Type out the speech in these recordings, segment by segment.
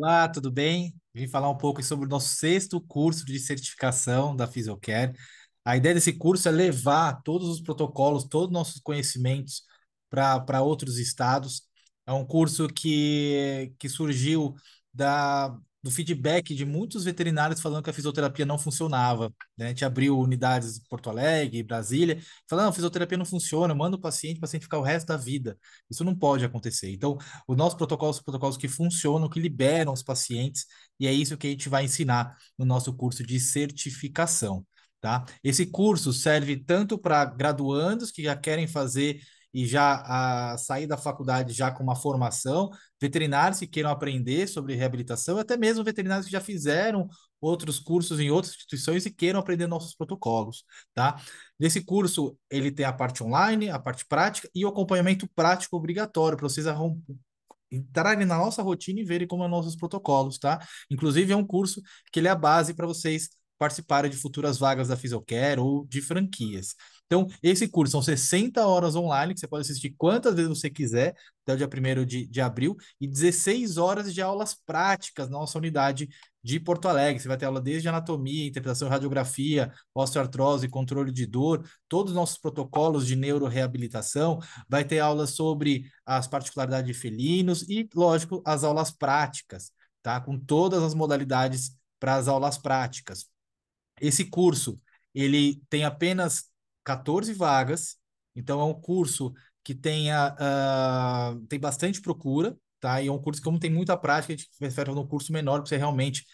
Olá, tudo bem? Vim falar um pouco sobre o nosso sexto curso de certificação da Physiocare. A ideia desse curso é levar todos os protocolos, todos os nossos conhecimentos para outros estados. É um curso que, que surgiu da, do feedback de muitos veterinários falando que a fisioterapia não funcionava. Né? A gente abriu unidades em Porto Alegre, Brasília, falando que a fisioterapia não funciona, manda o paciente, o paciente ficar o resto da vida. Isso não pode acontecer. Então, os nossos protocolos são protocolos que funcionam, que liberam os pacientes, e é isso que a gente vai ensinar no nosso curso de certificação. Tá? Esse curso serve tanto para graduandos que já querem fazer e já a sair da faculdade já com uma formação, veterinários que queiram aprender sobre reabilitação, até mesmo veterinários que já fizeram outros cursos em outras instituições e queiram aprender nossos protocolos, tá? Nesse curso, ele tem a parte online, a parte prática e o acompanhamento prático obrigatório para vocês entrarem na nossa rotina e verem como são é nossos protocolos, tá? Inclusive é um curso que ele é a base para vocês participarem de futuras vagas da Fisiocare ou de franquias. Então, esse curso são 60 horas online, que você pode assistir quantas vezes você quiser, até o dia 1 de, de abril, e 16 horas de aulas práticas na nossa unidade de Porto Alegre. Você vai ter aula desde anatomia, interpretação e radiografia, osteoartrose, controle de dor, todos os nossos protocolos de neuroreabilitação. Vai ter aulas sobre as particularidades de felinos e, lógico, as aulas práticas, tá? Com todas as modalidades para as aulas práticas. Esse curso, ele tem apenas 14 vagas, então é um curso que tenha, a tem bastante procura, tá? E é um curso que, como tem muita prática, a gente prefere um curso menor para você realmente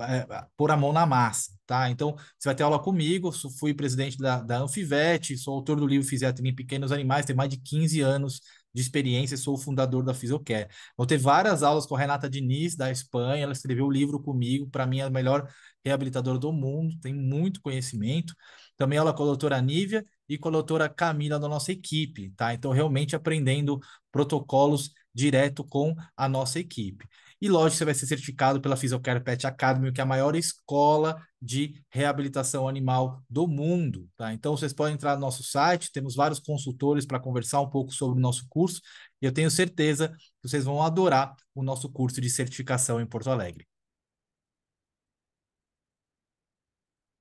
é, é, pôr a mão na massa, tá? Então, você vai ter aula comigo, eu fui presidente da, da Anfivete, sou autor do livro Fisiatria em Pequenos Animais, tem mais de 15 anos de experiência, sou o fundador da Fisiocare. Vou ter várias aulas com a Renata Diniz, da Espanha, ela escreveu o um livro comigo, para mim é a melhor reabilitadora do mundo, tem muito conhecimento. Também ela com a doutora Nívia e com a doutora Camila da nossa equipe, tá? Então, realmente aprendendo protocolos direto com a nossa equipe. E lógico, você vai ser certificado pela Physiocare Pet Academy, que é a maior escola de reabilitação animal do mundo, tá? Então vocês podem entrar no nosso site, temos vários consultores para conversar um pouco sobre o nosso curso, e eu tenho certeza que vocês vão adorar o nosso curso de certificação em Porto Alegre.